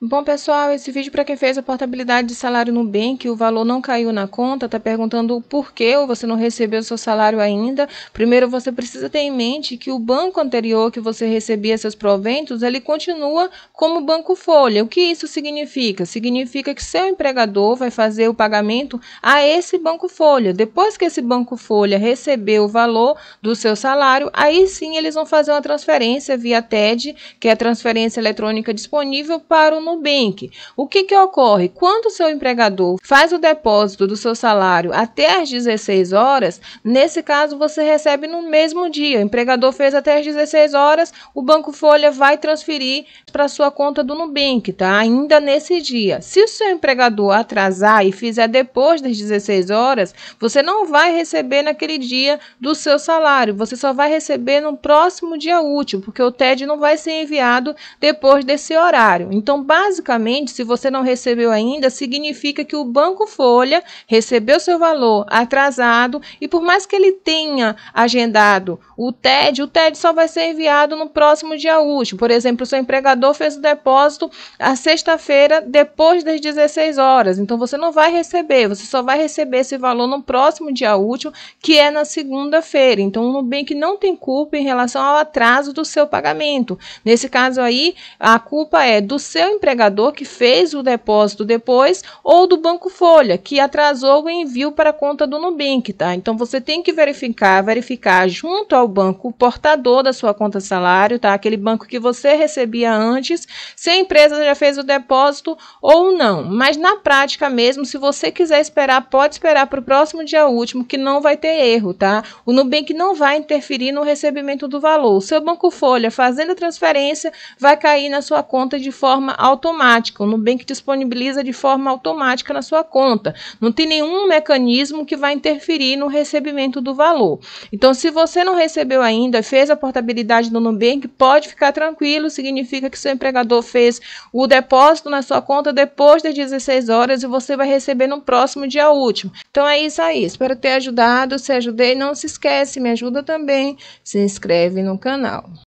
Bom, pessoal, esse vídeo para quem fez a portabilidade de salário no bem, que o valor não caiu na conta, está perguntando por que você não recebeu seu salário ainda. Primeiro, você precisa ter em mente que o banco anterior que você recebia seus proventos, ele continua como banco folha. O que isso significa? Significa que seu empregador vai fazer o pagamento a esse banco folha. Depois que esse banco folha receber o valor do seu salário, aí sim eles vão fazer uma transferência via TED, que é a transferência eletrônica disponível para o Nubank. O que, que ocorre? Quando o seu empregador faz o depósito do seu salário até as 16 horas, nesse caso você recebe no mesmo dia. O empregador fez até as 16 horas, o Banco Folha vai transferir para sua conta do Nubank, tá? Ainda nesse dia. Se o seu empregador atrasar e fizer depois das 16 horas, você não vai receber naquele dia do seu salário, você só vai receber no próximo dia útil, porque o TED não vai ser enviado depois desse horário. Então, basicamente, se você não recebeu ainda, significa que o Banco Folha recebeu seu valor atrasado e por mais que ele tenha agendado o TED, o TED só vai ser enviado no próximo dia útil. Por exemplo, seu empregador fez o depósito a sexta-feira depois das 16 horas. Então você não vai receber, você só vai receber esse valor no próximo dia útil, que é na segunda-feira. Então o Nubank não tem culpa em relação ao atraso do seu pagamento. Nesse caso aí, a culpa é do seu empregador empregador que fez o depósito depois ou do Banco Folha, que atrasou o envio para a conta do Nubank, tá? Então você tem que verificar, verificar junto ao banco portador da sua conta salário, tá? Aquele banco que você recebia antes, se a empresa já fez o depósito ou não. Mas na prática mesmo, se você quiser esperar, pode esperar para o próximo dia último, que não vai ter erro, tá? O Nubank não vai interferir no recebimento do valor. O seu Banco Folha fazendo a transferência vai cair na sua conta de forma automática automática. O Nubank disponibiliza de forma automática na sua conta. Não tem nenhum mecanismo que vai interferir no recebimento do valor. Então, se você não recebeu ainda, fez a portabilidade do Nubank, pode ficar tranquilo, significa que seu empregador fez o depósito na sua conta depois das 16 horas e você vai receber no próximo dia último. Então é isso aí, espero ter ajudado, se ajudei, não se esquece, me ajuda também, se inscreve no canal.